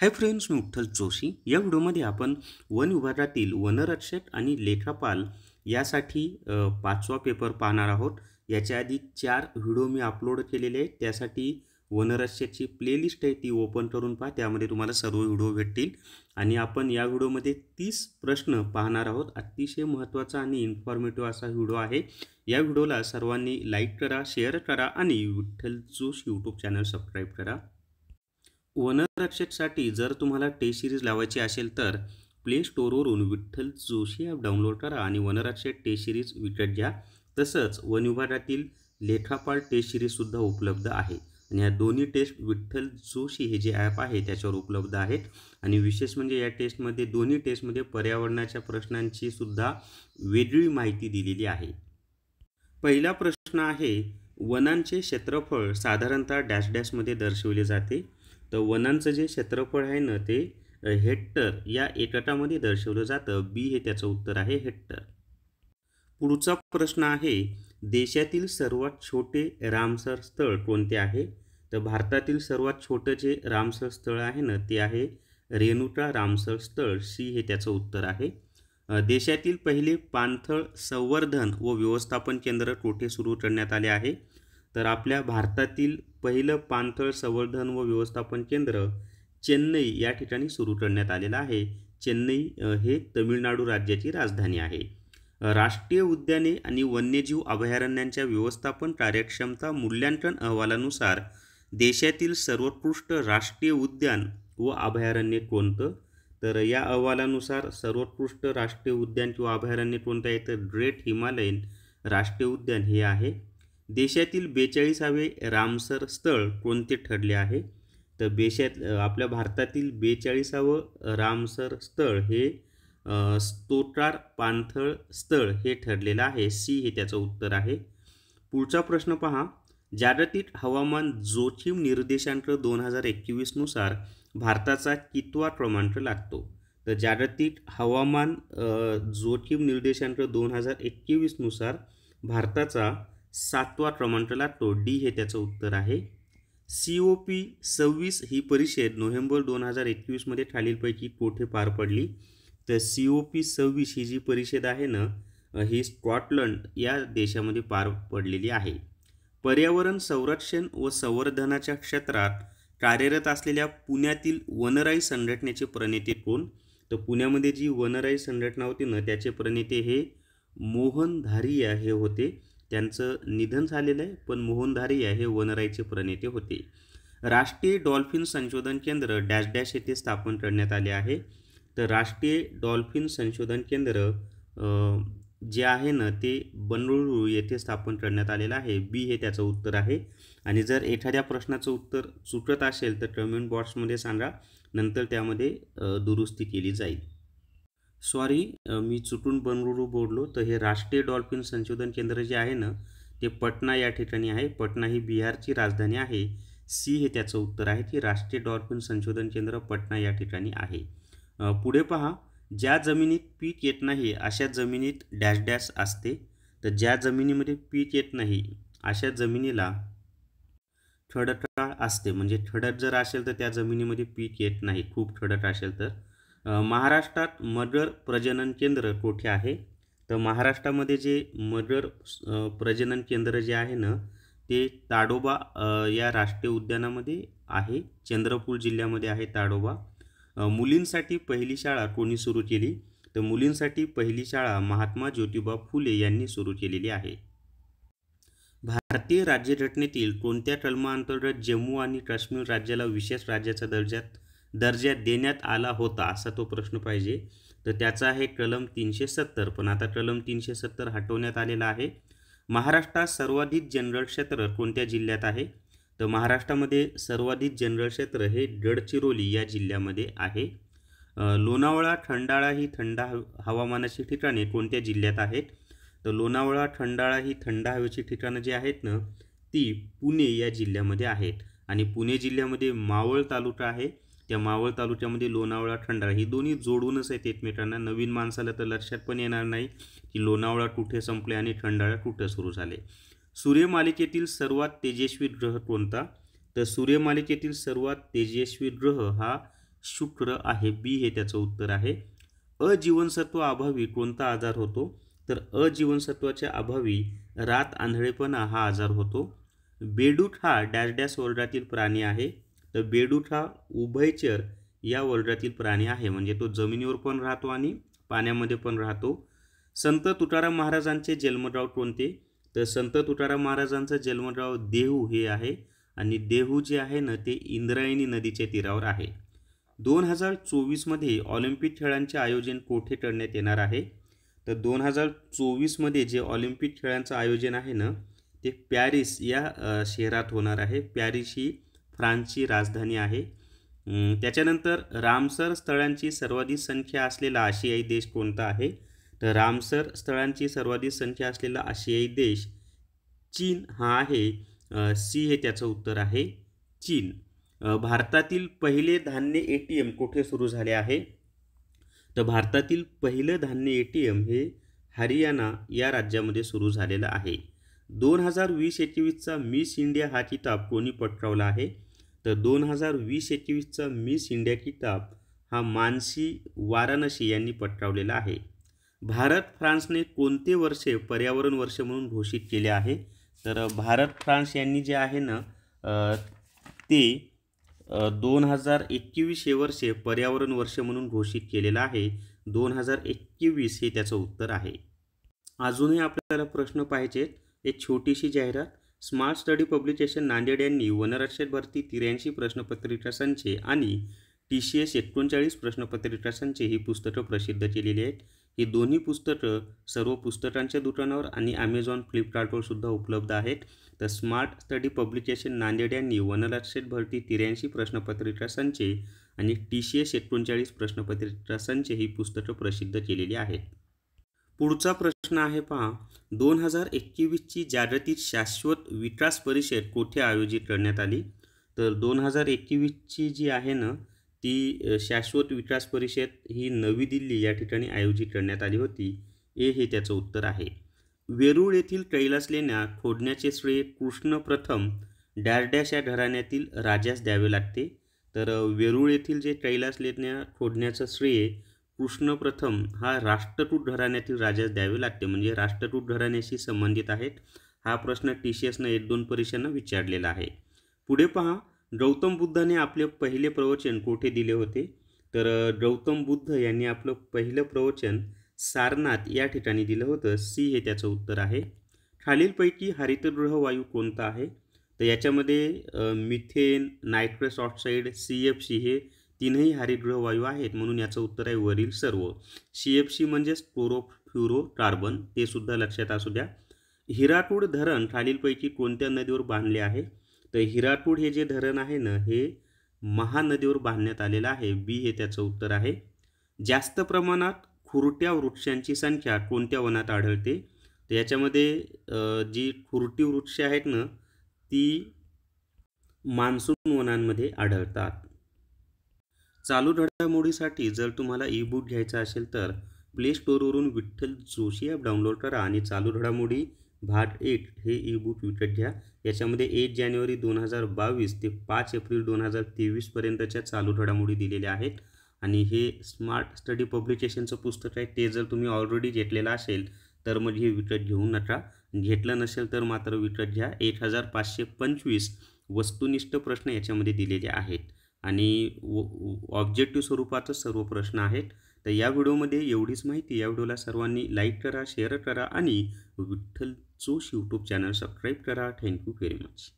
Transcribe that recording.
hi friends मी उठ्ठल जोशी या व्हिडिओमध्ये आपण वन विभागातील वनरक्षक आणि लेखापाल यासाठी पाचवा पेपर पाहणार आहोत याच्या आधी चार व्हिडिओ मी अपलोड केलेले आहेत त्यासाठी वनरक्षकची प्लेलिस्ट आहे ती ओपन करून पहा त्यामध्ये तुम्हाला सर्व व्हिडिओ भेटतील आणि आपण या व्हिडिओमध्ये तीस प्रश्न पाहणार आहोत अतिशय महत्त्वाचा आणि इन्फॉर्मेटिव्ह असा व्हिडिओ आहे या व्हिडिओला सर्वांनी लाईक करा शेअर करा आणि विठ्ठल जोश यूट्यूब चॅनल सबस्क्राईब करा वनरक्षकसाठी जर तुम्हाला टेस्ट सिरीज लावायची असेल तर प्ले स्टोरवरून विठ्ठल जोशी ॲप डाउनलोड करा आणि वनरक्षक टेस्ट सिरीज विकत घ्या तसंच विभागातील लेखापाल टेस्ट सिरीजसुद्धा उपलब्ध आहे आणि या दोन्ही टेस्ट विठ्ठल जोशी हे जे ॲप आहे त्याच्यावर उपलब्ध आहेत आणि विशेष म्हणजे या टेस्टमध्ये दोन्ही टेस्टमध्ये पर्यावरणाच्या प्रश्नांची सुद्धा वेगळी माहिती दिलेली आहे पहिला प्रश्न आहे वनांचे क्षेत्रफळ साधारणतः डॅश डॅशमध्ये दर्शविले जाते तर वनांचं जे क्षेत्रफळ आहे ना ते हेक्टर या एकटामध्ये दर्शवलं जातं बी हे त्याचं उत्तर आहे हेक्टर पुढचा प्रश्न आहे देशातील सर्वात छोटे रामसर स्थळ कोणते आहे तर भारतातील सर्वात छोटं जे रामसर स्थळ आहे ना ते आहे रेणुका रामसर स्थळ सी हे त्याचं उत्तर आहे देशातील पहिले पाणथळ संवर्धन व व्यवस्थापन केंद्र कोठे सुरू करण्यात आले आहे तर आपल्या भारतातील पहिलं पाणथळ संवर्धन व व्यवस्थापन केंद्र चेन्नई या ठिकाणी सुरू करण्यात आलेलं आहे चेन्नई हे तमिळनाडू राज्याची राजधानी आहे राष्ट्रीय उद्याने आणि वन्यजीव अभयारण्यांच्या व्यवस्थापन कार्यक्षमता मूल्यांकन अहवालानुसार देशातील सर्वोत्कृष्ट राष्ट्रीय उद्यान व अभयारण्य कोणतं तर या अहवालानुसार सर्वोत्कृष्ट राष्ट्रीय उद्यान किंवा अभयारण्य कोणतं आहे तर ग्रेट हिमालयन राष्ट्रीय उद्यान हे आहे देशातील बेचाळीसावे रामसर स्थळ कोणते ठरले आहे तर बेशात आपल्या भारतातील बेचाळीसावं रामसर स्थळ हे स्तोटार पाणथळ स्थळ हे ठरलेलं आहे सी हे त्याचं उत्तर आहे पुढचा प्रश्न पहा जागतिक हवामान जोखीम निर्देशांक दोन हजार एकवीसनुसार भारताचा कितवा क्रमांक लागतो तर जागतिक हवामान जोखीम निर्देशांक दोन हजार एकवीसनुसार भारताचा सातवा क्रमांकाला तो डी हे त्याचं उत्तर आहे सी ओ पी सव्वीस ही परिषद नोव्हेंबर दोन हजार एकवीसमध्ये खालीलपैकी कोठे पार पडली तर सी ओ पी सव्वीस ही जी परिषद आहे ना ही स्कॉटलंड या देशामध्ये पार पडलेली आहे पर्यावरण संरक्षण व संवर्धनाच्या क्षेत्रात कार्यरत असलेल्या पुण्यातील वनराई संघटनेचे प्रणेते कोण तर पुण्यामध्ये जी वनराई संघटना होती ना त्याचे प्रणेते हे मोहन धारिया हे होते त्यांचं निधन झालेलं आहे पण मोहनधारी आहे हे वनराईचे प्रणेते होते राष्ट्रीय डॉल्फिन संशोधन केंद्र डॅश डॅश येथे स्थापन करण्यात आले आहे तर राष्ट्रीय डॉल्फिन संशोधन केंद्र जे आहे ना ते बंगळुरू येथे स्थापन करण्यात आलेलं आहे बी हे त्याचं उत्तर आहे आणि जर एखाद्या प्रश्नाचं उत्तर चुकत असेल तर कमेंट बॉक्समध्ये सांगा नंतर त्यामध्ये दुरुस्ती केली जाईल सॉरी मी चुकून बंगळुरू बोललो तर हे राष्ट्रीय डॉल्फिन संशोधन केंद्र जे आहे ना ते पटना या ठिकाणी आहे पटना ही बिहारची राजधानी आहे सी हे त्याचं उत्तर आहे की राष्ट्रीय डॉल्फिन संशोधन केंद्र पटना या ठिकाणी आहे पुढे पहा ज्या जमिनीत पीक येत नाही अशा जमिनीत डॅश डॅश असते तर ज्या जमिनीमध्ये पीक येत नाही अशा जमिनीला ठडटाळ असते म्हणजे ठडक जर असेल तर त्या जमिनीमध्ये पीक येत नाही खूप ठडट असेल तर महाराष्ट्रात मगर प्रजनन केंद्र कोठे आहे तर महाराष्ट्रामध्ये जे मगर प्रजनन केंद्र जे आहे ना ते ताडोबा या राष्ट्रीय उद्यानामध्ये आहे चंद्रपूर जिल्ह्यामध्ये आहे ताडोबा मुलींसाठी पहिली शाळा कोणी सुरू केली तर मुलींसाठी पहिली शाळा महात्मा ज्योतिबा फुले यांनी सुरू केलेली आहे भारतीय राज्यघटनेतील कोणत्या कलमाअंतर्गत जम्मू आणि काश्मीर राज्याला विशेष राज्याच्या दर्जात दर्जा देण्यात आला होता असा तो प्रश्न पाहिजे तर त्याचा आहे कलम तीनशे सत्तर पण आता कलम तीनशे सत्तर हटवण्यात आलेला आहे महाराष्ट्रात सर्वाधिक जनरल क्षेत्र कोणत्या जिल्ह्यात आहे तर महाराष्ट्रामध्ये सर्वाधिक जनरल क्षेत्र हे गडचिरोली या जिल्ह्यामध्ये आहे लोणावळा खंडाळा ही थंड हवामानाची ठिकाणे कोणत्या जिल्ह्यात आहेत तर लोणावळा खंडाळा ही थंड हवेची ठिकाणं जी आहेत ना ती पुणे या जिल्ह्यामध्ये आहेत आणि पुणे जिल्ह्यामध्ये मावळ तालुका आहे त्या मावळ तालुक्यामध्ये लोणावळा खंडाळा ही दोन्ही जोडूनच आहेत एकमेकांना नवीन माणसाला तर लक्षात पण येणार नाही की लोणावळा कुठे संपले आणि खंडाळा कुठं सुरू झाले सूर्यमालिकेतील सर्वात तेजस्वी ग्रह कोणता तर सूर्यमालिकेतील सर्वात तेजस्वी ग्रह हा शुक्र आहे बी हे त्याचं उत्तर आहे अजीवनसत्व अभावी कोणता आजार होतो तर अजीवनसत्वाच्या अभावी रात आंधळेपणा हा आजार होतो बेडूट हा डॅश डॅश वर्गातील प्राणी आहे तर बेडूट हा उभयचर या वर्गातील प्राणी आहे म्हणजे तो जमिनीवर पण राहतो आणि पाण्यामध्ये पण राहतो संत तुटाराम महाराजांचे जन्मगाव कोणते तर संत तुटाराम महाराजांचं जन्मगाव देहू हे आहे आणि देहू जे आहे ना ते इंद्रायणी नदीच्या तीरावर आहे दोन हजार चोवीसमध्ये ऑलिम्पिक खेळांचे आयोजन कोठे करण्यात येणार आहे तर दोन हजार चोवीसमध्ये जे ऑलिम्पिक खेळांचं आयोजन आहे ना ते पॅरिस या शहरात होणार आहे पॅरिस ही फ्रान्सची राजधानी आहे त्याच्यानंतर रामसर स्थळांची सर्वाधिक संख्या असलेला आशियाई देश कोणता आहे तर रामसर स्थळांची सर्वाधिक संख्या असलेला आशियाई देश चीन हा आहे सी हे त्याचं उत्तर आहे चीन भारतातील पहिले धान्य ए टी एम कुठे सुरू झाले आहे तर भारतातील पहिलं धान्य ए टी एम हे हरियाणा या राज्यामध्ये सुरू झालेलं आहे दोन हजार वीस एकवीसचा मिस इंडिया हा किताब कोणी पटकावला आहे तर दोन हजार वीस एकवीसचा मिस इंडिया किताब हा मानसी वाराणसी यांनी पटकावलेला आहे भारत फ्रान्सने कोणते वर्षे पर्यावरण वर्ष म्हणून घोषित केले आहे तर भारत फ्रान्स यांनी जे आहे ना ते दोन हजार एकवीस हे वर्षे पर्यावरण वर्ष म्हणून घोषित केलेलं आहे दोन हजार एकवीस हे त्याचं उत्तर आहे अजूनही आपल्याला प्रश्न पाहिजेत एक छोटीशी जाहिरात स्मार्ट स्टडी पब्लिकेशन नांदेड यांनी वनरक्षक भरती त्र्याऐंशी प्रश्नपत्रिका संचे आणि टी सी एस एकोणचाळीस प्रश्नपत्रिका संचे ही पुस्तकं प्रसिद्ध केलेली आहेत ही दोन्ही पुस्तकं सर्व पुस्तकांच्या दुकानावर आणि ॲमेझॉन फ्लिपकार्टवर सुद्धा उपलब्ध आहेत तर स्मार्ट स्टडी पब्लिकेशन नांदेड यांनी वनरक्षक भरती त्र्याऐंशी प्रश्नपत्रिका संचे आणि टी सी एस एकोणचाळीस प्रश्नपत्रिका संच ही पुस्तकं प्रसिद्ध केलेली आहेत पुढचा प्रश्न प्रश्न आहे पहा दोन हजार एकवीसची जागतिक शाश्वत विकास परिषद कोठे आयोजित करण्यात आली तर दोन हजार एकवीसची जी आहे ना ती शाश्वत विकास परिषद ही नवी दिल्ली या ठिकाणी आयोजित करण्यात आली होती ए हे त्याचं उत्तर आहे वेरूळ येथील कैलास लेण्या खोडण्याचे श्रेय कृष्ण प्रथम डॅरडॅश या घराण्यातील राजास द्यावे लागते तर वेरूळ येथील जे कैलास लेण्या खोडण्याचं श्रेय कृष्ण प्रथम हा राष्ट्रकूट घराण्यातील राजास द्यावे लागते म्हणजे राष्ट्रकूट घराण्याशी संबंधित आहेत हा प्रश्न टी सी एसनं एक दोन परीक्षांना विचारलेला आहे पुढे पहा गौतम बुद्धाने आपले पहिले प्रवचन कोठे दिले होते तर गौतम बुद्ध यांनी आपलं पहिलं प्रवचन सारनाथ या ठिकाणी दिलं होतं सी हे त्याचं उत्तर आहे खालीलपैकी हरितगृह वायू कोणता आहे तर याच्यामध्ये methane nitrous oxide C F C हे तीनही हरितगृह वायू आहेत म्हणून याचं उत्तर आहे वरील सर्व सी एफ सी म्हणजेच क्लोरोफ्युरो कार्बन ते सुद्धा लक्षात असू द्या हिराकूड धरण खालीलपैकी कोणत्या नदीवर बांधले आहे तर हिराकूड हे जे धरण आहे ना हे महानदीवर बांधण्यात आलेलं आहे बी हे त्याचं उत्तर आहे जास्त प्रमाणात खुरट्या वृक्षांची संख्या कोणत्या वनात आढळते तर याच्यामध्ये जी खुरटी वृक्ष आहेत ना ती मान्सून वनांमध्ये आढळतात चालू घडामोडीसाठी जर तुम्हाला ई बुक घ्यायचा असेल तर प्ले स्टोअरवरून विठ्ठल जोशी ॲप डाउनलोड करा आणि चालू घडामोडी भाग एट हे ई बुक विकत घ्या याच्यामध्ये एक जानेवारी दोन हजार बावीस ते पाच एप्रिल दोन हजार तेवीसपर्यंतच्या चालू घडामोडी दिलेल्या आहेत आणि हे स्मार्ट स्टडी पब्लिकेशनचं पुस्तक आहे ते जर तुम्ही ऑलरेडी घेतलेलं असेल तर मग हे विकत घेऊ नका घेतलं नसेल तर मात्र विकत घ्या एक हजार पाचशे पंचवीस वस्तुनिष्ठ प्रश्न याच्यामध्ये दिलेले आहेत आणि ऑब्जेक्टिव्ह स्वरूपातच सर्व प्रश्न आहेत तर या व्हिडिओमध्ये एवढीच माहिती या व्हिडिओला सर्वांनी लाईक करा शेअर करा आणि विठ्ठल यूट्यूब चॅनल सबस्क्राईब करा थँक्यू व्हेरी मच